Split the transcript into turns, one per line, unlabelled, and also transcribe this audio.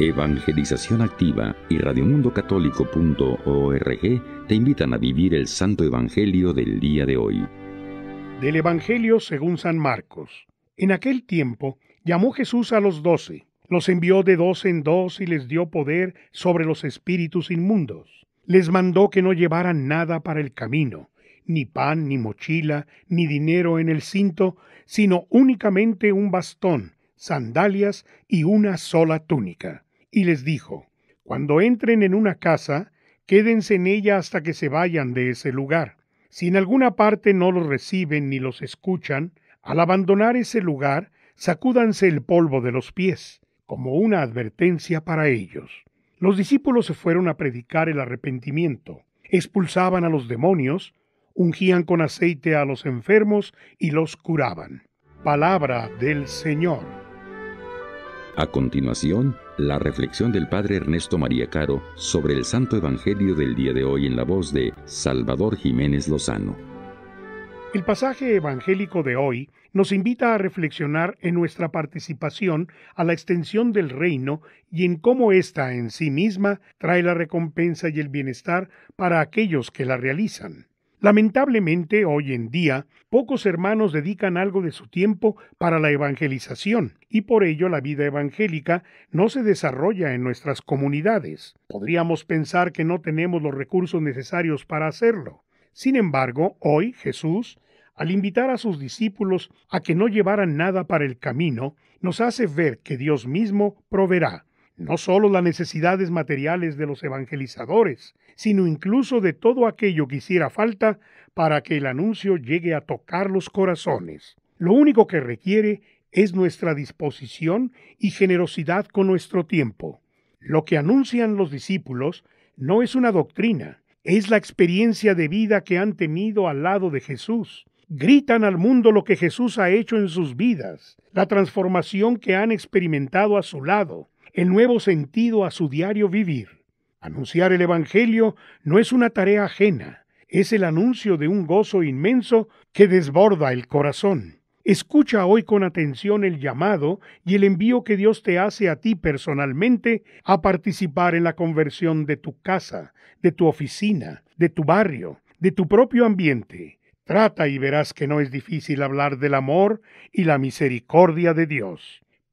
Evangelización Activa y radiomundocatólico.org te invitan a vivir el Santo Evangelio del día de hoy.
Del Evangelio según San Marcos. En aquel tiempo llamó Jesús a los doce, los envió de dos en dos y les dio poder sobre los espíritus inmundos. Les mandó que no llevaran nada para el camino, ni pan, ni mochila, ni dinero en el cinto, sino únicamente un bastón, sandalias y una sola túnica y les dijo, Cuando entren en una casa, quédense en ella hasta que se vayan de ese lugar. Si en alguna parte no los reciben ni los escuchan, al abandonar ese lugar, sacúdanse el polvo de los pies, como una advertencia para ellos. Los discípulos se fueron a predicar el arrepentimiento, expulsaban a los demonios, ungían con aceite a los enfermos y los curaban. Palabra del Señor.
A continuación, la reflexión del Padre Ernesto María Caro sobre el Santo Evangelio del día de hoy en la voz de Salvador Jiménez Lozano.
El pasaje evangélico de hoy nos invita a reflexionar en nuestra participación a la extensión del reino y en cómo ésta en sí misma trae la recompensa y el bienestar para aquellos que la realizan. Lamentablemente, hoy en día, pocos hermanos dedican algo de su tiempo para la evangelización, y por ello la vida evangélica no se desarrolla en nuestras comunidades. Podríamos pensar que no tenemos los recursos necesarios para hacerlo. Sin embargo, hoy Jesús, al invitar a sus discípulos a que no llevaran nada para el camino, nos hace ver que Dios mismo proveerá no sólo las necesidades materiales de los evangelizadores, sino incluso de todo aquello que hiciera falta para que el anuncio llegue a tocar los corazones. Lo único que requiere es nuestra disposición y generosidad con nuestro tiempo. Lo que anuncian los discípulos no es una doctrina, es la experiencia de vida que han tenido al lado de Jesús. Gritan al mundo lo que Jesús ha hecho en sus vidas, la transformación que han experimentado a su lado, el nuevo sentido a su diario vivir. Anunciar el Evangelio no es una tarea ajena, es el anuncio de un gozo inmenso que desborda el corazón. Escucha hoy con atención el llamado y el envío que Dios te hace a ti personalmente a participar en la conversión de tu casa, de tu oficina, de tu barrio, de tu propio ambiente. Trata y verás que no es difícil hablar del amor y la misericordia de Dios.